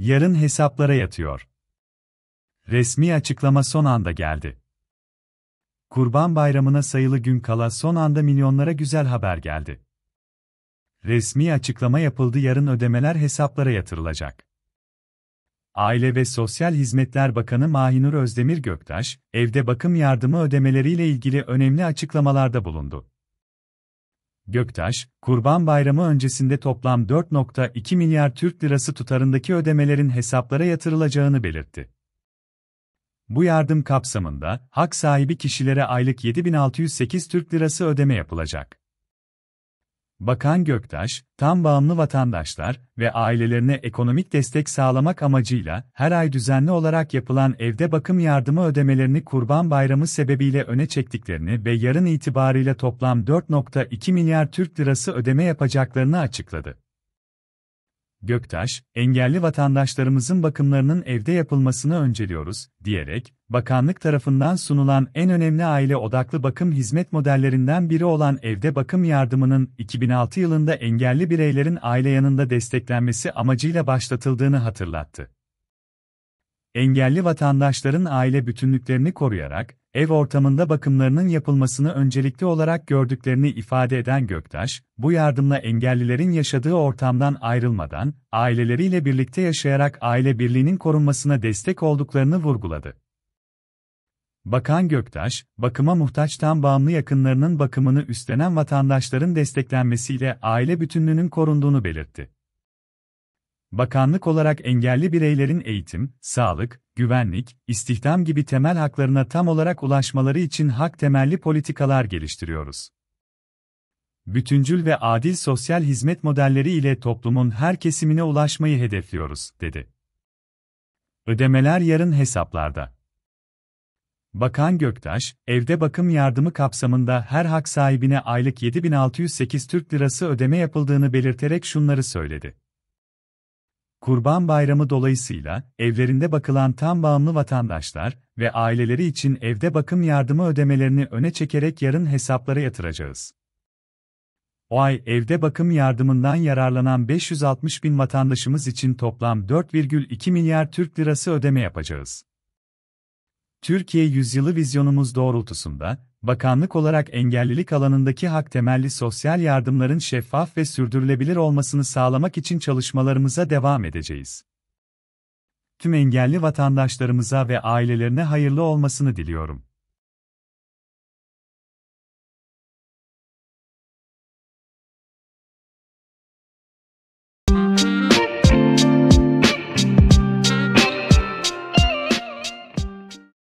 yarın hesaplara yatıyor. Resmi açıklama son anda geldi. Kurban Bayramı'na sayılı gün kala son anda milyonlara güzel haber geldi. Resmi açıklama yapıldı yarın ödemeler hesaplara yatırılacak. Aile ve Sosyal Hizmetler Bakanı Mahinur Özdemir Göktaş, evde bakım yardımı ödemeleriyle ilgili önemli açıklamalarda bulundu. Göktaş, Kurban Bayramı öncesinde toplam 4.2 milyar Türk lirası tutarındaki ödemelerin hesaplara yatırılacağını belirtti. Bu yardım kapsamında hak sahibi kişilere aylık 7608 Türk lirası ödeme yapılacak. Bakan Göktaş, tam bağımlı vatandaşlar ve ailelerine ekonomik destek sağlamak amacıyla her ay düzenli olarak yapılan evde bakım yardımı ödemelerini Kurban Bayramı sebebiyle öne çektiklerini ve yarın itibariyle toplam 4.2 milyar Türk lirası ödeme yapacaklarını açıkladı. Göktaş, engelli vatandaşlarımızın bakımlarının evde yapılmasını önceliyoruz, diyerek, bakanlık tarafından sunulan en önemli aile odaklı bakım hizmet modellerinden biri olan evde bakım yardımının 2006 yılında engelli bireylerin aile yanında desteklenmesi amacıyla başlatıldığını hatırlattı engelli vatandaşların aile bütünlüklerini koruyarak, ev ortamında bakımlarının yapılmasını öncelikli olarak gördüklerini ifade eden Göktaş, bu yardımla engellilerin yaşadığı ortamdan ayrılmadan, aileleriyle birlikte yaşayarak aile birliğinin korunmasına destek olduklarını vurguladı. Bakan Göktaş, bakıma muhtaçtan bağımlı yakınlarının bakımını üstlenen vatandaşların desteklenmesiyle aile bütünlüğünün korunduğunu belirtti. Bakanlık olarak engelli bireylerin eğitim, sağlık, güvenlik, istihdam gibi temel haklarına tam olarak ulaşmaları için hak temelli politikalar geliştiriyoruz. Bütüncül ve adil sosyal hizmet modelleri ile toplumun her kesimine ulaşmayı hedefliyoruz, dedi. Ödemeler yarın hesaplarda. Bakan Göktaş, evde bakım yardımı kapsamında her hak sahibine aylık 7608 Türk Lirası ödeme yapıldığını belirterek şunları söyledi. Kurban Bayramı dolayısıyla evlerinde bakılan tam bağımlı vatandaşlar ve aileleri için evde bakım yardımı ödemelerini öne çekerek yarın hesaplara yatıracağız. O ay evde bakım yardımından yararlanan 560 bin vatandaşımız için toplam 4,2 milyar Türk lirası ödeme yapacağız. Türkiye Yüzyılı vizyonumuz doğrultusunda, bakanlık olarak engellilik alanındaki hak temelli sosyal yardımların şeffaf ve sürdürülebilir olmasını sağlamak için çalışmalarımıza devam edeceğiz. Tüm engelli vatandaşlarımıza ve ailelerine hayırlı olmasını diliyorum.